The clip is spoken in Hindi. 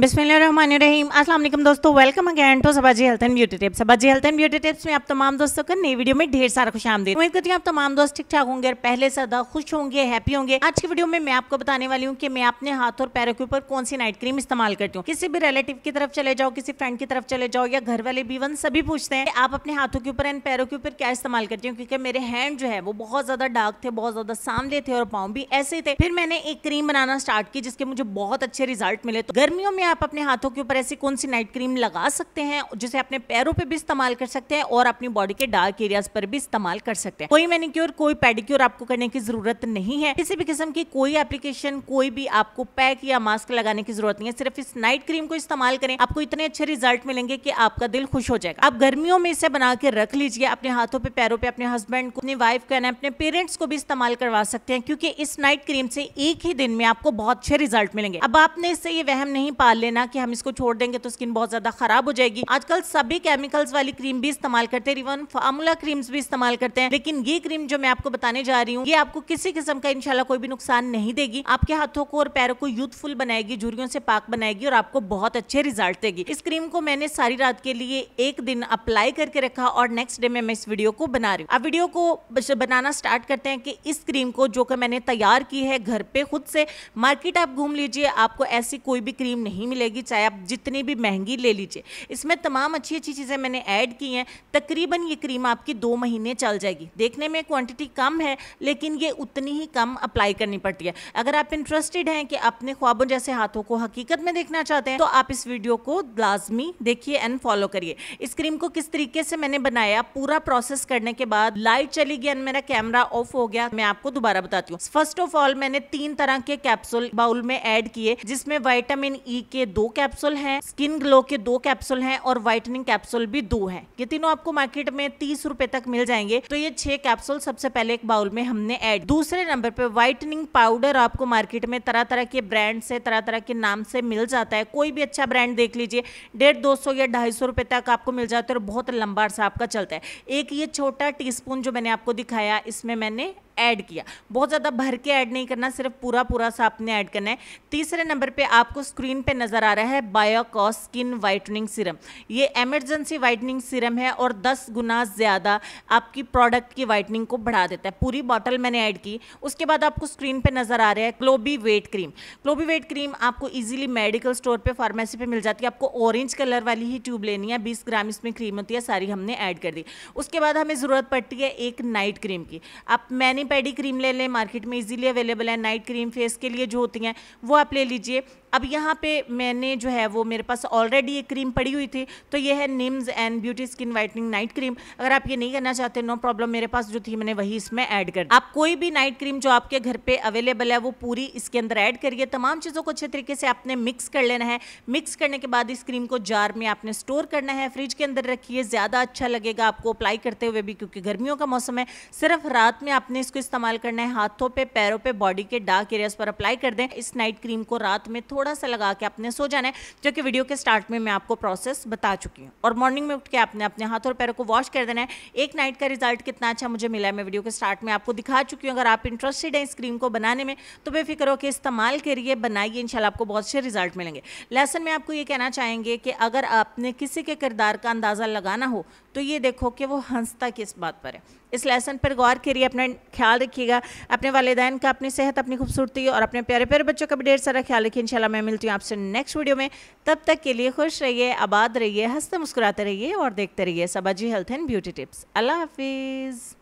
बिस्मिल्लाम वालेकुम दोस्तों welcome again to Sabaji health and beauty tips Sabaji health and beauty tips में आप तमाम दोस्तों का नई वीडियो में ढेर सारा खुशाम दे उम्मीद करती हूँ आप तमाम दोस्त ठीक ठाक होंगे पहले सदा खुश होंगे हैप्पी होंगे आज की वीडियो में मैं आपको बताने वाली हूँ कि मैं अपने हाथ और पैरों के ऊपर कौन सी नाइट क्रीम इस्तेमाल करती हूँ किसी भी रिलेटिव की तरफ चले जाओ किसी फ्रेंड की तरफ चले जाओ या घर वाले भी वन सभी पूछते हैं आप अपने हाथों के ऊपर एंड पैरों के ऊपर क्या इस्तेमाल करती हूँ क्योंकि मेरे हैंड जो है वो बहुत ज्यादा डार्क थे बहुत ज्यादा सांवले थे और पाँव भी ऐसे थे फिर मैंने एक क्रीम बनाना स्टार्ट की जिसके मुझे बहुत अच्छे रिजल्ट मिले तो गर्मियों में आप अपने हाथों के ऊपर ऐसी कौन सी नाइट क्रीम लगा सकते हैं जिसे अपने पैरों पे भी इस्तेमाल कर सकते हैं और अपनी बॉडी के डार्क एरियाज पर भी इस्तेमाल कर सकते हैं कोई मेनिक्योर कोई पेडिक्योर आपको करने की जरूरत नहीं है किसी भी किस्म की कोई एप्लीकेशन कोई भी आपको पैक या मास्क लगाने की जरूरत नहीं है सिर्फ इस नाइट क्रीम को इस्तेमाल करें आपको इतने अच्छे रिजल्ट मिलेंगे की आपका दिल खुश हो जाएगा आप गर्मियों में इसे बना के रख लीजिए अपने हाथों पे पैरों पे अपने हस्बैंड को अपनी वाइफ को अपने पेरेंट्स को भी इस्तेमाल करवा सकते हैं क्योंकि इस नाइट क्रीम से एक ही दिन में आपको बहुत अच्छे रिजल्ट मिलेंगे अब आपने इससे ये वहम नहीं पाल लेना कि हम इसको छोड़ देंगे तो स्किन बहुत ज़्यादा ख़राब हो जाएगी आजकल सभी केमिकल्स वाली क्रीम भी इस्तेमाल करते हैं इवन फार्मूला क्रीम्स भी इस्तेमाल करते हैं लेकिन ये क्रीम जो मैं आपको बताने जा रही हूँ ये आपको किसी किस्म का इनशाला कोई भी नुकसान नहीं देगी आपके हाथों को और पैरों को यूथफुल बनाएगी झुरियों से पाक बनाएगी और आपको बहुत अच्छे रिजल्ट देगी इस क्रीम को मैंने सारी रात के लिए एक दिन अप्लाई करके रखा और नेक्स्ट डे में मैं इस वीडियो को बना रही हूँ अब वीडियो को बनाना स्टार्ट करते हैं कि इस क्रीम को जो कि मैंने तैयार की है घर पे खुद से मार्केट आप घूम लीजिए आपको ऐसी कोई भी क्रीम नहीं नहीं मिलेगी चाहे आप जितनी भी महंगी ले लीजिए इसमें तमाम अच्छी अच्छी चीज़ें मैंने ऐड की हैं तकरीबन ये क्रीम आपकी दो महीने चल जाएगी देखने में क्वान्टिटी कम है लेकिन ये उतनी ही कम अप्लाई करनी पड़ती है अगर आप इंटरेस्टेड हैं कि अपने ख्वाबों जैसे हाथों को हकीकत में देखना चाहते हैं तो आप इस वीडियो को लाजमी देखिए एंड फॉलो करिए इस क्रीम को किस तरीके से मैंने बनाया पूरा प्रोसेस करने के बाद लाइट चली गई एंड मेरा कैमरा ऑफ हो गया मैं आपको दोबारा बताती हूँ फर्स्ट ऑफ ऑल मैंने तीन तरह के कैप्सूल बाउल में ऐड किए जिसमें वाइटामिन ई e के दो कैप्सूल हैं स्किन ग्लो के दो कैप्सूल हैं और व्हाइटनिंग कैप्सूल भी दो हैं ये तीनों आपको मार्केट में तीस रूपए तक मिल जाएंगे तो ये छह कैप्सूल सबसे पहले एक बाउल में हमने ऐड दूसरे नंबर पे व्हाइटनिंग पाउडर आपको मार्केट में तरह तरह के ब्रांड से तरह तरह के नाम से मिल जाता है कोई भी अच्छा ब्रांड देख लीजिए डेढ़ दो सौ या ढाई सौ रुपये तक आपको मिल जाता है और बहुत लंबा सा आपका चलता है एक ये छोटा टीस्पून जो मैंने आपको दिखाया इसमें मैंने ऐड किया बहुत ज़्यादा भर के ऐड नहीं करना सिर्फ पूरा पूरा सा आपने ऐड करना है तीसरे नंबर पे आपको स्क्रीन पे नज़र आ रहा है बायोकॉस स्किन वाइटनिंग सीरम ये एमरजेंसी वाइटनिंग सीरम है और 10 गुना ज़्यादा आपकी प्रोडक्ट की वाइटनिंग को बढ़ा देता है पूरी बॉटल मैंने ऐड की उसके बाद आपको स्क्रीन पर नज़र आ रहा है Clobevate cream Clobevate cream आपको ईजिली मेडिकल स्टोर पर फार्मेसी पर मिल जाती है आपको ऑरेंज कलर वाली ही ट्यूब लेनी है बीस ग्राम इसमें क्रीम होती है सारी हमने ऐड कर दी उसके बाद हमें ज़रूरत पड़ती है एक नाइट क्रीम की आप मैंने पेडी क्रीम ले लें मार्केट में इजीली अवेलेबल है नाइट क्रीम फेस के लिए जो होती हैं वो आप ले लीजिए अब यहाँ पे मैंने जो है वो मेरे पास ऑलरेडी ये क्रीम पड़ी हुई थी तो ये है निम्स and beauty skin whitening night cream अगर आप ये नहीं करना चाहते नो प्रॉब्लम मेरे पास जो थी मैंने वही इसमें ऐड कर आप कोई भी नाइट क्रीम जो आपके घर पे अवेलेबल है वो पूरी इसके अंदर ऐड करिए तमाम चीज़ों को अच्छे तरीके से आपने मिक्स कर लेना है मिक्स करने के बाद इस क्रीम को जार में आपने स्टोर करना है फ्रिज के अंदर रखिए ज़्यादा अच्छा लगेगा आपको अप्लाई करते हुए भी क्योंकि गर्मियों का मौसम है सिर्फ रात में आपने इसको इस्तेमाल करना है हाथों पर पैरों पर बॉडी के डार्क एरियाज पर अप्लाई कर दें इस नाइट क्रीम को रात में थोड़ा सा लगा के आपने सो जाना है जो कि वीडियो के स्टार्ट में मैं आपको प्रोसेस बता चुकी हूँ और मॉर्निंग में उठ के आपने अपने हाथ और पैरों को वॉश कर देना है एक नाइट का रिजल्ट कितना अच्छा मुझे मिला है मैं वीडियो के स्टार्ट में आपको दिखा चुकी हूँ अगर आप इंटरेस्टेड हैं इस क्रीम को बनाने में तो बेफिक्र होकर इस्तेमाल करिए बनाइए इन आपको बहुत अच्छे रिजल्ट मिलेंगे लेसन में आपको ये कहना चाहेंगे कि अगर आपने किसी के किरदार का अंदाज़ा लगाना हो तो ये देखो कि वो हंसता किस बात पर है इस लेसन पर गौर करिए अपना ख्याल रखिएगा अपने वालदेन का अपनी सेहत अपनी खूबसूरती और अपने प्यारे प्यारे बच्चों का भी ढेर सारा ख्याल रखिए इंशाल्लाह मैं मिलती हूँ आपसे नेक्स्ट वीडियो में तब तक के लिए खुश रहिए आबाद रहिए हंसते मुस्कुराते रहिए और देखते रहिए सबाजी हेल्थ एंड ब्यूटी टिप्स अल्लाह हाफिज़